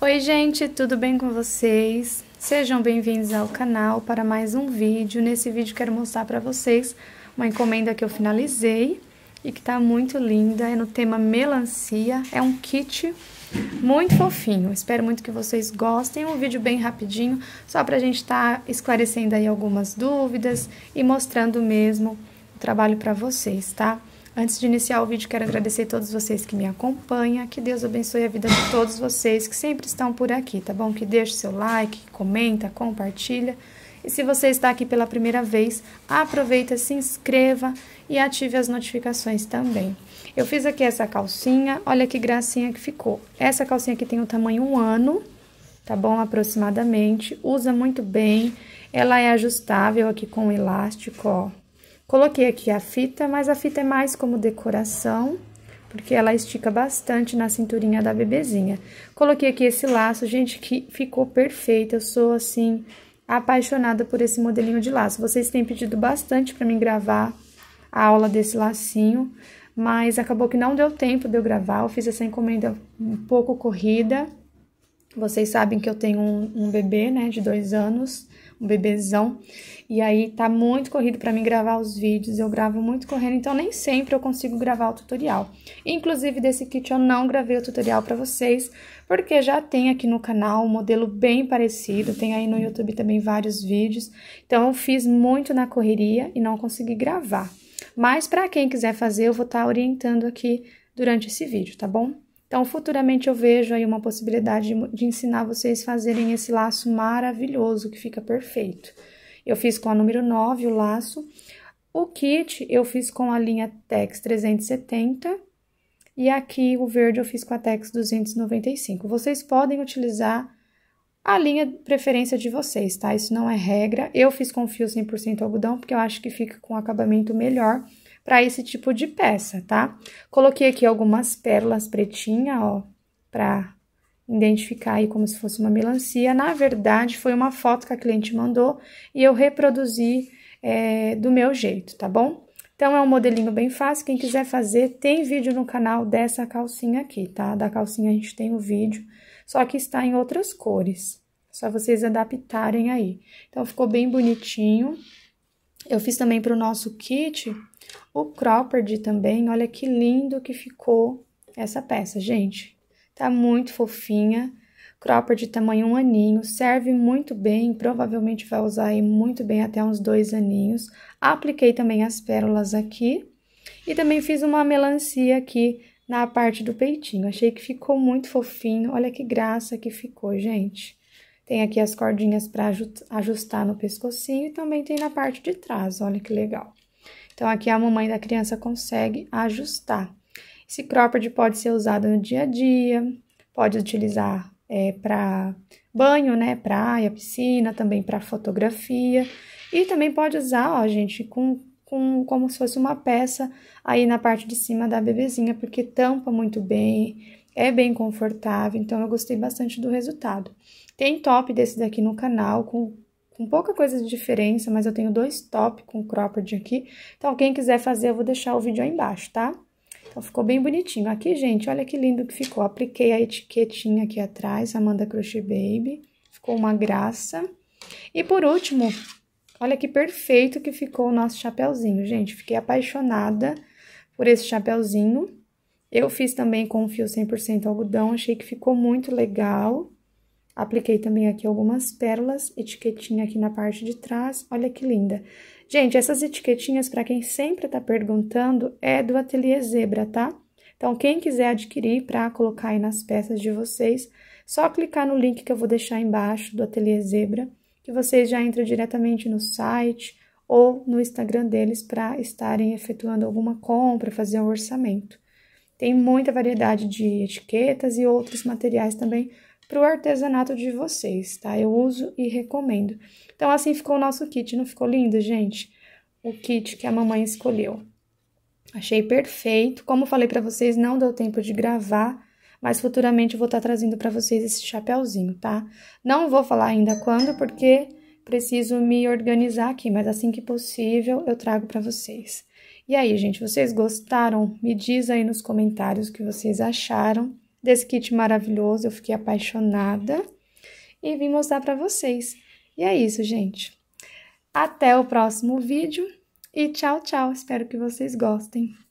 Oi gente, tudo bem com vocês? Sejam bem-vindos ao canal para mais um vídeo. Nesse vídeo quero mostrar para vocês uma encomenda que eu finalizei e que tá muito linda, é no tema melancia, é um kit muito fofinho. Espero muito que vocês gostem, um vídeo bem rapidinho, só para a gente estar tá esclarecendo aí algumas dúvidas e mostrando mesmo o trabalho para vocês, tá? Antes de iniciar o vídeo, quero agradecer a todos vocês que me acompanham. Que Deus abençoe a vida de todos vocês que sempre estão por aqui, tá bom? Que deixe seu like, comenta, compartilha. E se você está aqui pela primeira vez, aproveita, se inscreva e ative as notificações também. Eu fiz aqui essa calcinha, olha que gracinha que ficou. Essa calcinha aqui tem o tamanho 1 um ano, tá bom? Aproximadamente, usa muito bem. Ela é ajustável aqui com um elástico, ó. Coloquei aqui a fita, mas a fita é mais como decoração, porque ela estica bastante na cinturinha da bebezinha. Coloquei aqui esse laço, gente, que ficou perfeito. Eu sou, assim, apaixonada por esse modelinho de laço. Vocês têm pedido bastante para mim gravar a aula desse lacinho, mas acabou que não deu tempo de eu gravar. Eu fiz essa encomenda um pouco corrida. Vocês sabem que eu tenho um, um bebê, né, de dois anos um bebezão. E aí tá muito corrido para mim gravar os vídeos, eu gravo muito correndo, então nem sempre eu consigo gravar o tutorial. Inclusive desse kit eu não gravei o tutorial para vocês, porque já tem aqui no canal um modelo bem parecido, tem aí no YouTube também vários vídeos. Então eu fiz muito na correria e não consegui gravar. Mas para quem quiser fazer, eu vou estar tá orientando aqui durante esse vídeo, tá bom? Então, futuramente eu vejo aí uma possibilidade de, de ensinar vocês fazerem esse laço maravilhoso que fica perfeito. Eu fiz com a número 9 o laço. O kit eu fiz com a linha Tex 370 e aqui o verde eu fiz com a Tex 295. Vocês podem utilizar a linha de preferência de vocês, tá? Isso não é regra. Eu fiz com fio 100% algodão porque eu acho que fica com acabamento melhor para esse tipo de peça, tá? Coloquei aqui algumas pérolas pretinha, ó, para identificar aí como se fosse uma melancia. Na verdade, foi uma foto que a cliente mandou e eu reproduzi é, do meu jeito, tá bom? Então, é um modelinho bem fácil, quem quiser fazer, tem vídeo no canal dessa calcinha aqui, tá? Da calcinha a gente tem o um vídeo, só que está em outras cores, é só vocês adaptarem aí. Então, ficou bem bonitinho. Eu fiz também para o nosso kit o cropped também. Olha que lindo que ficou essa peça, gente. Tá muito fofinha. Cropper de tamanho um aninho, serve muito bem, provavelmente vai usar aí muito bem até uns dois aninhos. Apliquei também as pérolas aqui e também fiz uma melancia aqui na parte do peitinho. Achei que ficou muito fofinho, olha que graça que ficou, gente. Tem aqui as cordinhas para ajustar no pescocinho e também tem na parte de trás, olha que legal. Então, aqui a mamãe da criança consegue ajustar. Esse cropped pode ser usado no dia a dia, pode utilizar é, para banho, né, praia, piscina, também para fotografia. E também pode usar, ó, gente, com, com, como se fosse uma peça aí na parte de cima da bebezinha, porque tampa muito bem, é bem confortável, então eu gostei bastante do resultado. Tem top desse daqui no canal, com, com pouca coisa de diferença, mas eu tenho dois top com cropped aqui. Então, quem quiser fazer, eu vou deixar o vídeo aí embaixo, tá? Então, ficou bem bonitinho. Aqui, gente, olha que lindo que ficou. Apliquei a etiquetinha aqui atrás, Amanda Crochet Baby. Ficou uma graça. E por último, olha que perfeito que ficou o nosso chapéuzinho, gente. Fiquei apaixonada por esse chapéuzinho. Eu fiz também com fio 100% algodão, achei que ficou muito legal. Apliquei também aqui algumas pérolas, etiquetinha aqui na parte de trás, olha que linda. Gente, essas etiquetinhas, para quem sempre tá perguntando, é do Ateliê Zebra, tá? Então, quem quiser adquirir para colocar aí nas peças de vocês, só clicar no link que eu vou deixar embaixo do Ateliê Zebra, que vocês já entram diretamente no site ou no Instagram deles para estarem efetuando alguma compra, fazer um orçamento. Tem muita variedade de etiquetas e outros materiais também para o artesanato de vocês, tá? Eu uso e recomendo. Então, assim ficou o nosso kit. Não ficou lindo, gente? O kit que a mamãe escolheu. Achei perfeito. Como falei para vocês, não deu tempo de gravar, mas futuramente eu vou estar tá trazendo para vocês esse chapéuzinho, tá? Não vou falar ainda quando, porque preciso me organizar aqui, mas assim que possível eu trago para vocês. E aí, gente, vocês gostaram? Me diz aí nos comentários o que vocês acharam desse kit maravilhoso. Eu fiquei apaixonada e vim mostrar para vocês. E é isso, gente. Até o próximo vídeo e tchau, tchau. Espero que vocês gostem.